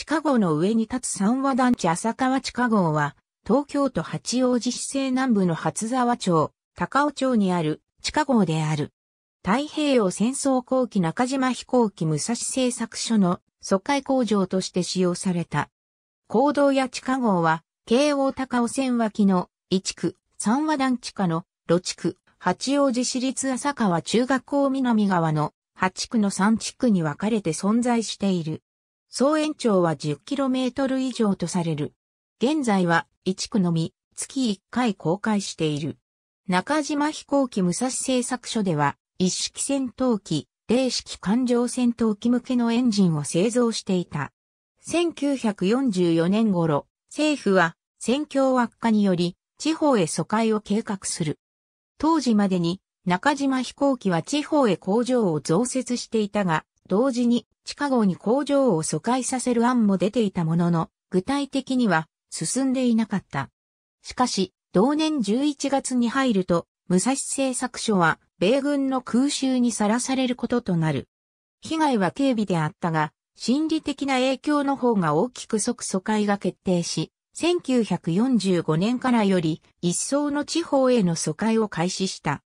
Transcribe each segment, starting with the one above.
地下壕の上に立つ三和団地浅川地下壕は、東京都八王子市西南部の初沢町、高尾町にある地下壕である。太平洋戦争後期中島飛行機武蔵製作所の疎開工場として使用された。坑道や地下壕は、京王高尾線脇の1区、三和団地下の路地区、八王子市立浅川中学校南側の8区の3地区に分かれて存在している。総延長は 10km 以上とされる。現在は1区のみ、月1回公開している。中島飛行機武蔵製作所では、一式戦闘機、零式艦上戦闘機向けのエンジンを製造していた。1944年頃、政府は戦況悪化により、地方へ疎開を計画する。当時までに中島飛行機は地方へ工場を増設していたが、同時に地下壕に工場を疎開させる案も出ていたものの、具体的には進んでいなかった。しかし、同年11月に入ると、武蔵製作所は米軍の空襲にさらされることとなる。被害は軽微であったが、心理的な影響の方が大きく即疎開が決定し、1945年からより一層の地方への疎開を開始した。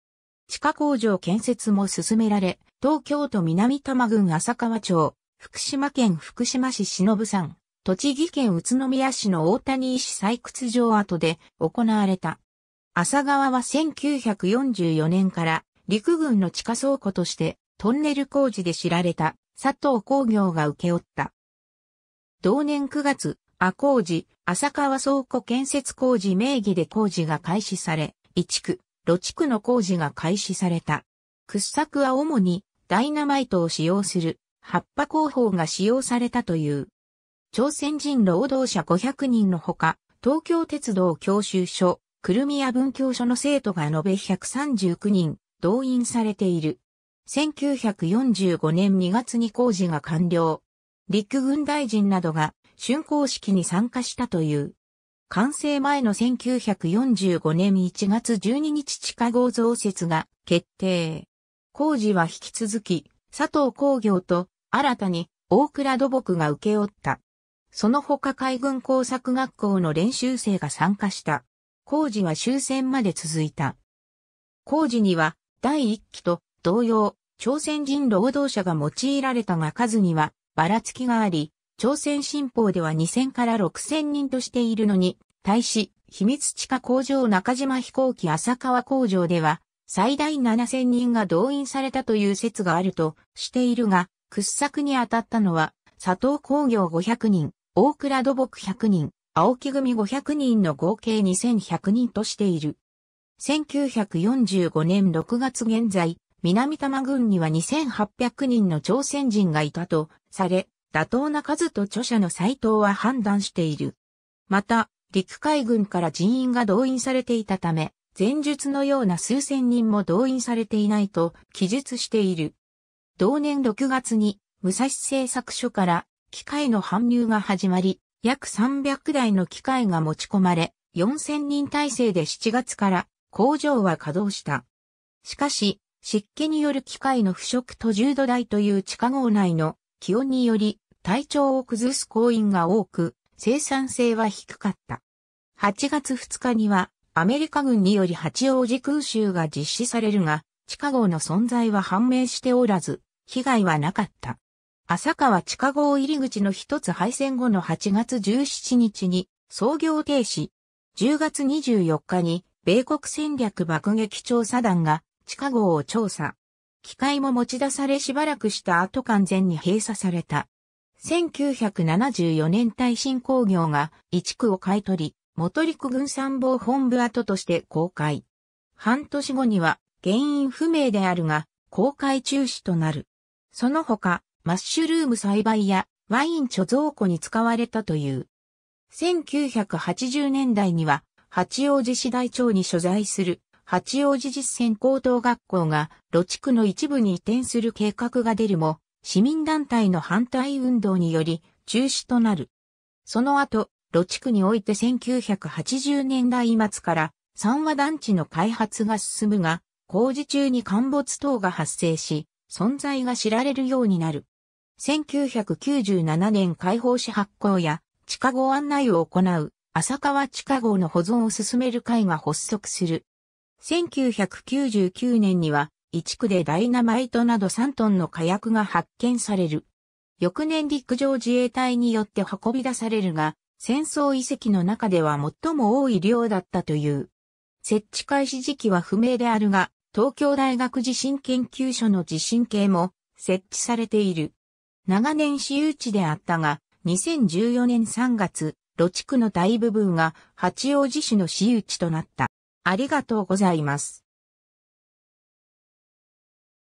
地下工場建設も進められ、東京都南多摩郡浅川町、福島県福島市忍山、栃木県宇都宮市の大谷石採掘場跡で行われた。浅川は1944年から陸軍の地下倉庫としてトンネル工事で知られた佐藤工業が請け負った。同年9月、阿工事、浅川倉庫建設工事名義で工事が開始され、一区、路地区の工事が開始された。掘削は主にダイナマイトを使用する葉っぱ工法が使用されたという。朝鮮人労働者500人のほか、東京鉄道教習所、クルミア文教所の生徒が延べ139人、動員されている。1945年2月に工事が完了。陸軍大臣などが竣工式に参加したという。完成前の1945年1月12日地下合造設が決定。工事は引き続き、佐藤工業と新たに大倉土木が受け負った。その他海軍工作学校の練習生が参加した。工事は終戦まで続いた。工事には第1期と同様、朝鮮人労働者が用いられたが数にはばらつきがあり、朝鮮新報では2000から6000人としているのに、対し、秘密地下工場中島飛行機浅川工場では最大7000人が動員されたという説があるとしているが、掘削に当たったのは、佐藤工業500人、大倉土木100人、青木組500人の合計2100人としている。1945年6月現在、南多摩郡には2800人の朝鮮人がいたとされ、妥当な数と著者の斎藤は判断している。また、陸海軍から人員が動員されていたため、前述のような数千人も動員されていないと記述している。同年6月に武蔵製作所から機械の搬入が始まり、約300台の機械が持ち込まれ、4000人体制で7月から工場は稼働した。しかし、湿気による機械の腐食と重度台という地下壕内の気温により体調を崩す行員が多く、生産性は低かった。8月2日にはアメリカ軍により八王子空襲が実施されるが、地下壕の存在は判明しておらず、被害はなかった。浅川地下壕入り口の一つ敗戦後の8月17日に操業停止。10月24日に米国戦略爆撃調査団が地下壕を調査。機械も持ち出されしばらくした後完全に閉鎖された。1974年耐震工業が一区を買い取り、元陸軍参謀本部跡として公開。半年後には原因不明であるが、公開中止となる。その他、マッシュルーム栽培やワイン貯蔵庫に使われたという。1980年代には、八王子市大町に所在する八王子実践高等学校が路地区の一部に移転する計画が出るも、市民団体の反対運動により中止となる。その後、路地区において1980年代末から三和団地の開発が進むが、工事中に陥没等が発生し、存在が知られるようになる。1997年開放誌発行や地下号案内を行う浅川地下号の保存を進める会が発足する。1999年には、一区でダイナマイトなど3トンの火薬が発見される。翌年陸上自衛隊によって運び出されるが、戦争遺跡の中では最も多い量だったという。設置開始時期は不明であるが、東京大学地震研究所の地震計も設置されている。長年私有地であったが、2014年3月、路地区の大部分が八王子市の私有地となった。ありがとうございます。